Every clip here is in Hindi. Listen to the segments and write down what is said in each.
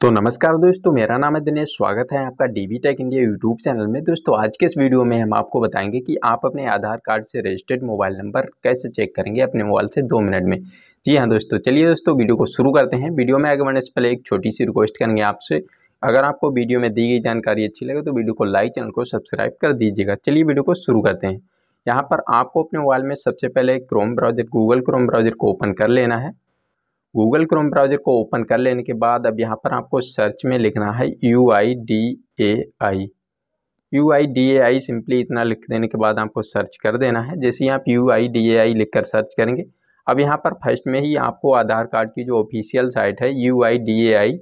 तो नमस्कार दोस्तों मेरा नाम है दिनेश स्वागत है आपका DB tech India YouTube channel में दोस्तों आज के इस वीडियो में हम आपको बताएंगे कि आप अपने आधार कार्ड से रजिस्टर्ड मोबाइल नंबर कैसे चेक करेंगे अपने मोबाइल से दो मिनट में जी हाँ दोस्तों चलिए दोस्तों वीडियो को शुरू करते हैं वीडियो में आगे बढ़ने से पहले एक छोटी सी रिक्वेस्ट करेंगे आपसे अगर आपको वीडियो में दी गई जानकारी अच्छी लगे तो वीडियो को लाइक चैनल को सब्सक्राइब कर दीजिएगा चलिए वीडियो को शुरू करते हैं यहाँ पर आपको अपने मोबाइल में सबसे पहले Chrome browser Google Chrome browser को ओपन कर लेना है गूगल क्रोम ब्राउज़र को ओपन कर लेने के बाद अब यहाँ पर आपको सर्च में लिखना है U I D A I U I D A I simply इतना लिख देने के बाद आपको सर्च कर देना है जैसे ही आप यू आई डी ए आई लिख कर सर्च करेंगे अब यहाँ पर फर्स्ट में ही आपको आधार कार्ड की जो ऑफिशियल साइट है U I D A I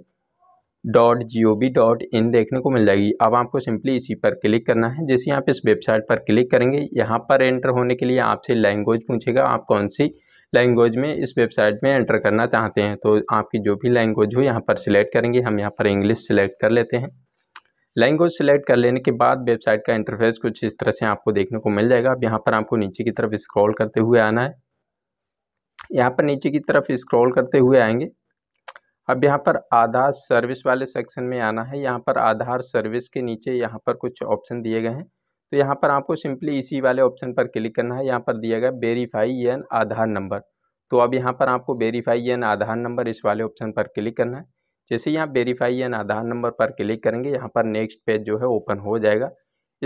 dot G O V dot in देखने को मिल जाएगी अब आपको सिंपली इसी पर क्लिक करना है जैसे आप इस वेबसाइट पर क्लिक करेंगे यहाँ पर एंटर होने के लिए आपसे लैंग्वेज पूछेगा आप कौन सी लैंग्वेज में इस वेबसाइट में एंटर करना चाहते हैं तो आपकी जो भी लैंग्वेज हो यहाँ पर सिलेक्ट करेंगे हम यहाँ पर इंग्लिश सिलेक्ट कर लेते हैं लैंग्वेज सिलेक्ट कर लेने के बाद वेबसाइट का इंटरफेस कुछ इस तरह से आपको देखने को मिल जाएगा अब यहाँ पर आपको नीचे की तरफ स्क्रॉल करते हुए आना है यहाँ पर नीचे की तरफ स्क्रॉल करते हुए आएंगे अब यहाँ पर आधार सर्विस वाले सेक्शन में आना है यहाँ पर आधार सर्विस के नीचे यहाँ पर कुछ ऑप्शन दिए गए हैं तो यहाँ पर आपको सिंपली इसी वाले ऑप्शन पर क्लिक करना है यहाँ पर दिया गया वेरीफाई एन आधार नंबर तो अब यहाँ पर आपको वेरीफाई एन आधार नंबर इस वाले ऑप्शन पर क्लिक करना है जैसे ही आप वेरीफाई एन आधार नंबर पर क्लिक करेंगे यहाँ पर नेक्स्ट पेज जो है ओपन हो जाएगा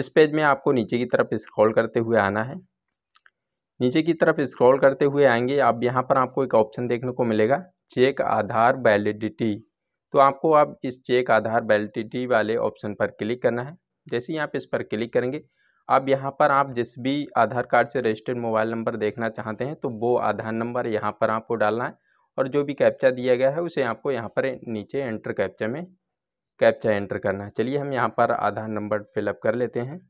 इस पेज में आपको नीचे की तरफ स्क्रॉल करते हुए आना है नीचे की तरफ स्क्रॉल करते हुए आएंगे अब यहाँ पर आपको एक ऑप्शन देखने को मिलेगा चेक आधार वैलिडिटी तो आपको अब आप इस चेक आधार वैलिडिटी वाले ऑप्शन पर क्लिक करना है जैसे ही आप इस पर क्लिक करेंगे अब यहाँ पर आप जिस भी आधार कार्ड से रजिस्टर्ड मोबाइल नंबर देखना चाहते हैं तो वो आधार नंबर यहाँ पर आपको डालना है और जो भी कैप्चा दिया गया है उसे आपको यहाँ पर नीचे एंटर कैप्चा में कैप्चा एंटर करना है चलिए हम यहाँ पर आधार नंबर फिलअप कर लेते हैं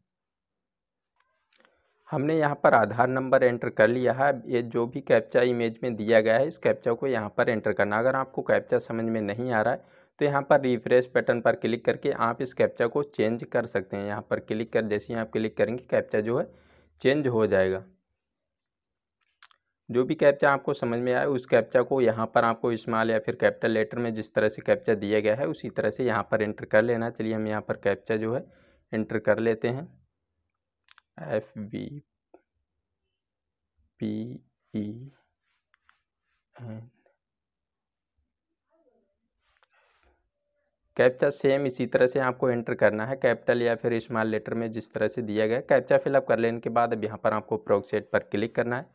हमने यहाँ पर आधार नंबर एंटर कर लिया है ये जो भी कैप्चा इमेज में दिया गया है इस कैप्चा को यहाँ पर एंटर करना अगर आपको कैप्चा समझ में नहीं आ रहा है तो यहाँ पर रिफ्रेश पैटर्न पर क्लिक करके आप इस कैप्चा को चेंज कर सकते हैं यहाँ पर क्लिक कर जैसे ही आप क्लिक करेंगे कैप्चा जो है चेंज हो जाएगा जो भी कैप्चा आपको समझ में आए उस कैप्चा को यहाँ पर आपको स्मॉल या फिर कैपिटल लेटर में जिस तरह से कैप्चा दिया गया है उसी तरह से यहाँ पर एंटर कर लेना चलिए हम यहाँ पर कैप्चा जो है एंटर कर लेते हैं F B P E N captcha same इसी तरह से आपको एंटर करना है कैपिटल या फिर स्मॉल लेटर में जिस तरह से दिया गया कैप्चा फिलअप कर लेने के बाद अब यहाँ पर आपको प्रोक्सेट पर क्लिक करना है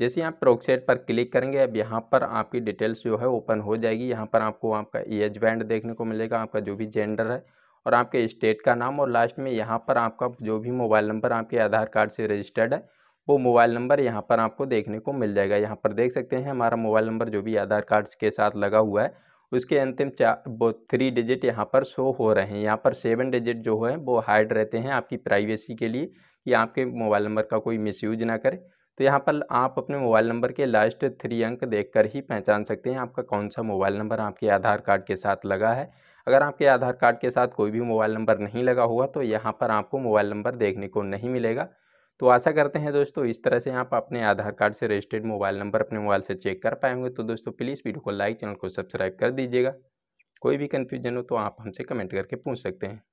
जैसे आप प्रोक्सेट पर क्लिक करेंगे अब यहाँ पर आपकी डिटेल्स जो है ओपन हो जाएगी यहाँ पर आपको आपका एज बैंड देखने को मिलेगा आपका जो भी जेंडर है और आपके स्टेट का नाम और लास्ट में यहाँ पर आपका जो भी मोबाइल नंबर आपके आधार कार्ड से रजिस्टर्ड है वो मोबाइल नंबर यहाँ पर आपको देखने को मिल जाएगा यहाँ पर देख सकते हैं हमारा मोबाइल नंबर जो भी आधार कार्ड के साथ लगा हुआ है उसके अंतिम चार वो थ्री डिजिट यहाँ पर शो हो रहे हैं यहाँ पर सेवन डिजिट जो है वो हाइड रहते हैं आपकी प्राइवेसी के लिए कि आपके मोबाइल नंबर का कोई मिसयूज ना करे तो यहाँ पर आप अपने मोबाइल नंबर के लास्ट थ्री अंक देखकर ही पहचान सकते हैं आपका कौन सा मोबाइल नंबर आपके आधार कार्ड के साथ लगा है अगर आपके आधार कार्ड के साथ कोई भी मोबाइल नंबर नहीं लगा हुआ तो यहाँ पर आपको मोबाइल नंबर देखने को नहीं मिलेगा तो आशा करते हैं दोस्तों इस तरह से आप अपने आधार कार्ड से रजिस्टर्ड मोबाइल नंबर अपने मोबाइल से चेक कर पाएंगे तो दोस्तों प्लीज़ वीडियो को लाइक चैनल को सब्सक्राइब कर दीजिएगा कोई भी कन्फ्यूजन हो तो आप हमसे कमेंट करके पूछ सकते हैं